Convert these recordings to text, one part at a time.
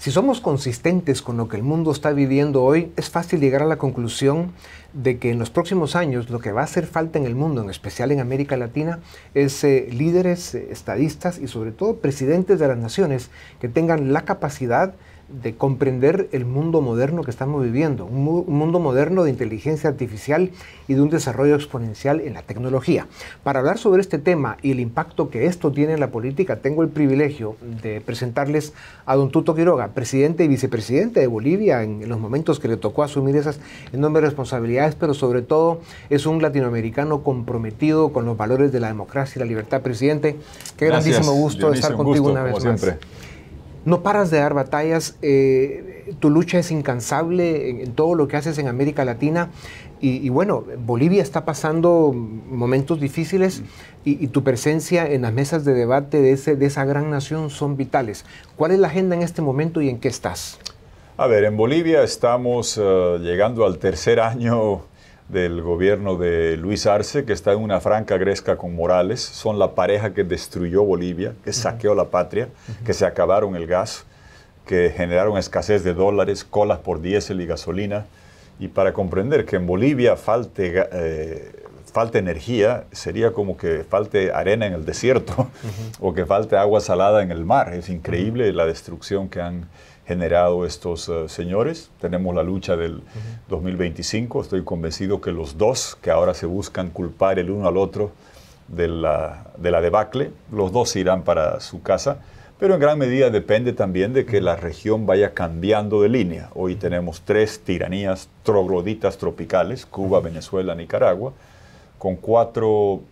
Si somos consistentes con lo que el mundo está viviendo hoy, es fácil llegar a la conclusión de que en los próximos años lo que va a hacer falta en el mundo, en especial en América Latina, es eh, líderes, eh, estadistas y sobre todo presidentes de las naciones que tengan la capacidad de comprender el mundo moderno que estamos viviendo, un, mundo moderno de inteligencia artificial y de un desarrollo exponencial en la tecnología. Para hablar sobre este tema y el impacto que esto tiene en la política, tengo el privilegio de presentarles a don Tuto Quiroga, presidente y vicepresidente de Bolivia en los momentos que le tocó asumir esas enormes responsabilidades pero sobre todo es un latinoamericano comprometido con los valores de la democracia y la libertad. Presidente, qué grandísimo gusto estar contigo una vez más. Siempre. No paras de dar batallas, eh, tu lucha es incansable en, todo lo que haces en América Latina y, bueno, Bolivia está pasando momentos difíciles y, tu presencia en las mesas de debate de, de esa gran nación son vitales. ¿Cuál es la agenda en este momento y en qué estás? A ver, en Bolivia estamos eh, llegando al tercer año del gobierno de Luis Arce, que está en una franca gresca con Morales. Son la pareja que destruyó Bolivia, que saqueó la patria, que se acabaron el gas, que generaron escasez de dólares, colas por diésel y gasolina. Y para comprender que en Bolivia falte eh, falta energía, sería como que falte arena en el desierto o que falte agua salada en el mar. Es increíble la destrucción que han generado estos eh, señores. Tenemos la lucha del 2025. Estoy convencido que los dos que ahora se buscan culpar el uno al otro de la, de la debacle, los dos irán para su casa. Pero en gran medida depende también de que la región vaya cambiando de línea. Hoy tenemos tres tiranías trogloditas tropicales, Cuba, Venezuela, Nicaragua con cuatro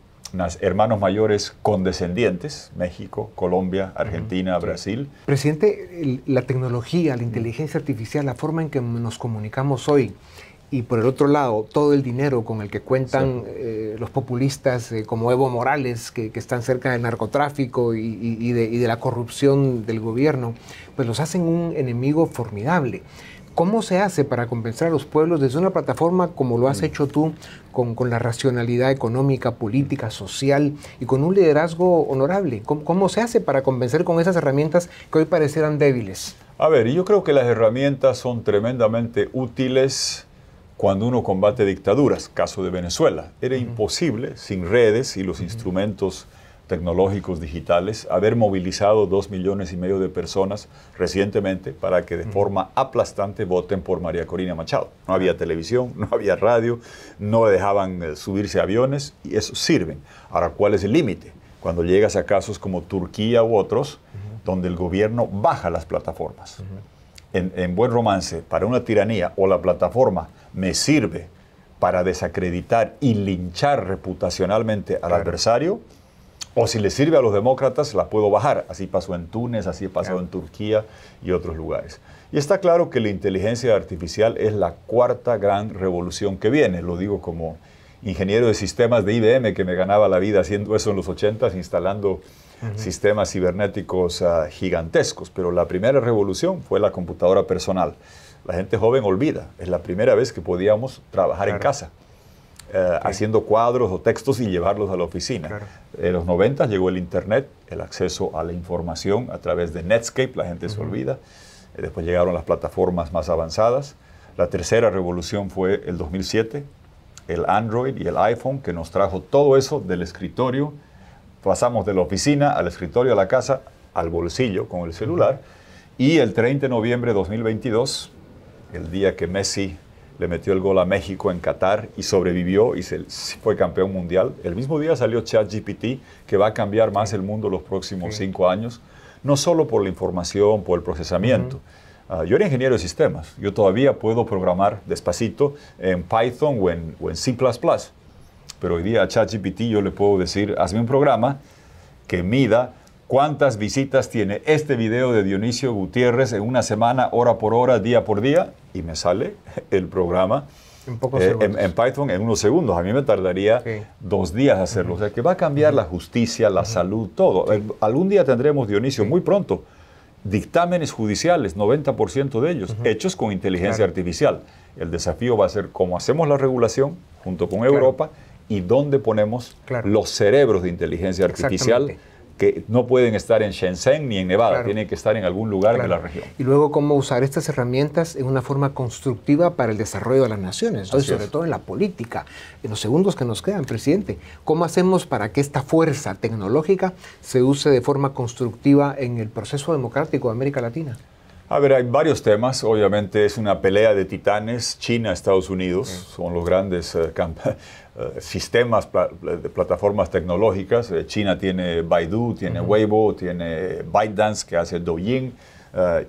hermanos mayores condescendientes, México, Colombia, Argentina, Brasil. Presidente, la tecnología, la inteligencia artificial, la forma en que nos comunicamos hoy y por el otro lado todo el dinero con el que cuentan eh, los populistas eh, como Evo Morales, que, están cerca del narcotráfico y de la corrupción del gobierno, pues los hacen un enemigo formidable. ¿Cómo se hace para convencer a los pueblos desde una plataforma como lo has mm. hecho tú, con, la racionalidad económica, política, social y con un liderazgo honorable? ¿Cómo, se hace para convencer con esas herramientas que hoy parecieran débiles? A ver, yo creo que las herramientas son tremendamente útiles cuando uno combate dictaduras, caso de Venezuela. Era imposible sin redes y los instrumentos tecnológicos digitales, haber movilizado dos millones y medio de personas recientemente para que de forma aplastante voten por María Corina Machado. No había televisión, no había radio, no dejaban eh, subirse aviones y eso sirven. Ahora, ¿cuál es el límite? Cuando llegas a casos como Turquía u otros, donde el gobierno baja las plataformas. en, buen romance, para una tiranía o la plataforma me sirve para desacreditar y linchar reputacionalmente al adversario, o si le sirve a los demócratas, la puedo bajar. Así pasó en Túnez, así pasó pasado en Turquía y otros lugares. Y está claro que la inteligencia artificial es la cuarta gran revolución que viene. Lo digo como ingeniero de sistemas de IBM que me ganaba la vida haciendo eso en los 80s, instalando sistemas cibernéticos ah, gigantescos. Pero la primera revolución fue la computadora personal. La gente joven olvida, es la primera vez que podíamos trabajar en casa. Eh, haciendo cuadros o textos y llevarlos a la oficina. En los 90 llegó el Internet, el acceso a la información a través de Netscape, la gente se olvida. Eh, después llegaron las plataformas más avanzadas. La tercera revolución fue el 2007, el Android y el iPhone, que nos trajo todo eso del escritorio. Pasamos de la oficina al escritorio, a la casa, al bolsillo con el celular. Y el 30 de noviembre de 2022, el día que Messi le metió el gol a México en Qatar y sobrevivió y se, fue campeón mundial. El mismo día salió ChatGPT, que va a cambiar más el mundo los próximos cinco años, no solo por la información, por el procesamiento. Ah, yo era ingeniero de sistemas, yo todavía puedo programar despacito en Python o en, o en C ⁇ pero hoy día a ChatGPT yo le puedo decir, hazme un programa que mida cuántas visitas tiene este video de Dionisio Gutiérrez en una semana, hora por hora, día por día, y me sale el programa. Eh, en, Python en unos segundos. A mí me tardaría dos días hacerlo. O sea, que va a cambiar la justicia, la salud, todo. Eh, algún día tendremos, Dionisio, muy pronto, dictámenes judiciales, 90% de ellos, hechos con inteligencia artificial. El desafío va a ser cómo hacemos la regulación junto con Europa y dónde ponemos los cerebros de inteligencia artificial que no pueden estar en Shenzhen ni en Nevada, tienen que estar en algún lugar de la región. Y luego cómo usar estas herramientas en una forma constructiva para el desarrollo de las naciones, sobre todo en la política. En los segundos que nos quedan, presidente, ¿cómo hacemos para que esta fuerza tecnológica se use de forma constructiva en el proceso democrático de América Latina? A ver, hay varios temas. Obviamente es una pelea de titanes. China, Estados Unidos son los grandes eh, eh, sistemas de plataformas tecnológicas. Eh, China tiene Baidu, tiene Weibo, tiene ByteDance que hace Douyin.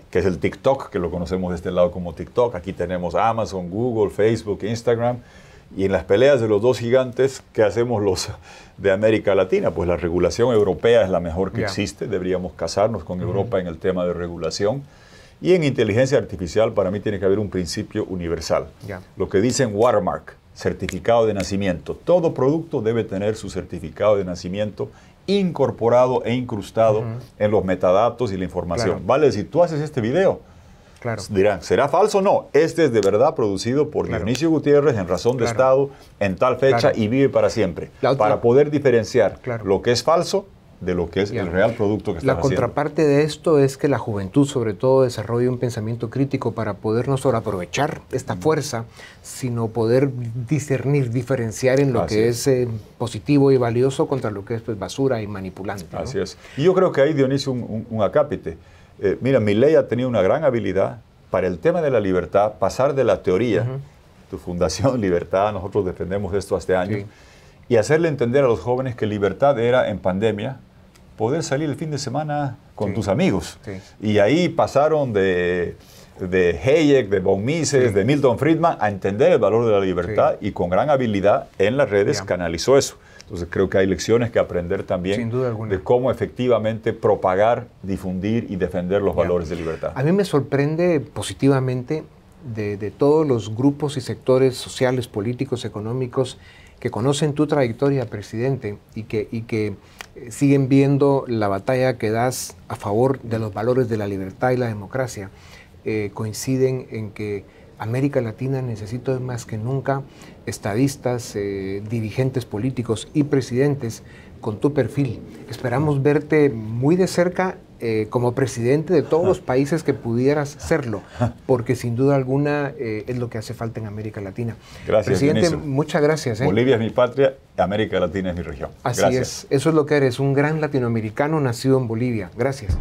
que es el TikTok, que lo conocemos de este lado como TikTok. Aquí tenemos Amazon, Google, Facebook, Instagram. Y en las peleas de los dos gigantes, ¿qué hacemos los de América Latina? Pues la regulación europea es la mejor que existe. Deberíamos casarnos con Europa en el tema de regulación. Y en inteligencia artificial para mí tiene que haber un principio universal. Lo que dicen watermark, certificado de nacimiento. Todo producto debe tener su certificado de nacimiento incorporado e incrustado en los metadatos y la información. Vale, si tú haces este video, Dirán, ¿será falso o no? Este es de verdad producido por Dionisio Gutiérrez en razón de Estado en tal fecha y vive para siempre. Para poder diferenciar lo que es falso de lo que es el real producto que haciendo. La contraparte de esto es que la juventud, sobre todo, desarrolle un pensamiento crítico para poder no solo aprovechar esta fuerza, sino poder discernir, diferenciar en lo que es, eh, positivo y valioso contra lo que es pues, basura y manipulante. Así es. Y yo creo que ahí, Dionisio, un, acápite. Eh, mira, mira, ley ha tenido una gran habilidad para el tema de la libertad, pasar de la teoría, tu fundación Libertad, nosotros defendemos esto hace años, y hacerle entender a los jóvenes que libertad era en pandemia poder salir el fin de semana con tus amigos. Y ahí pasaron de, de Hayek, de von Mises, de Milton Friedman, a entender el valor de la libertad y con gran habilidad en las redes canalizó eso. Entonces creo que hay lecciones que aprender también de cómo efectivamente propagar, difundir y defender los valores de libertad. A mí me sorprende positivamente de, de todos los grupos y sectores sociales, políticos, económicos que conocen tu trayectoria, presidente, y que, y que eh, siguen viendo la batalla que das a favor de los valores de la libertad y la democracia, eh, coinciden en que América Latina necesita más que nunca estadistas, eh, dirigentes políticos y presidentes con tu perfil. Esperamos verte muy de cerca eh, como presidente de todos los países que pudieras serlo, porque sin duda alguna eh, es lo que hace falta en América Latina. Gracias, presidente. Muchas gracias. ¿eh? Bolivia es mi patria, América Latina es mi región. Así es, eso es lo que eres, un gran latinoamericano nacido en Bolivia. Gracias.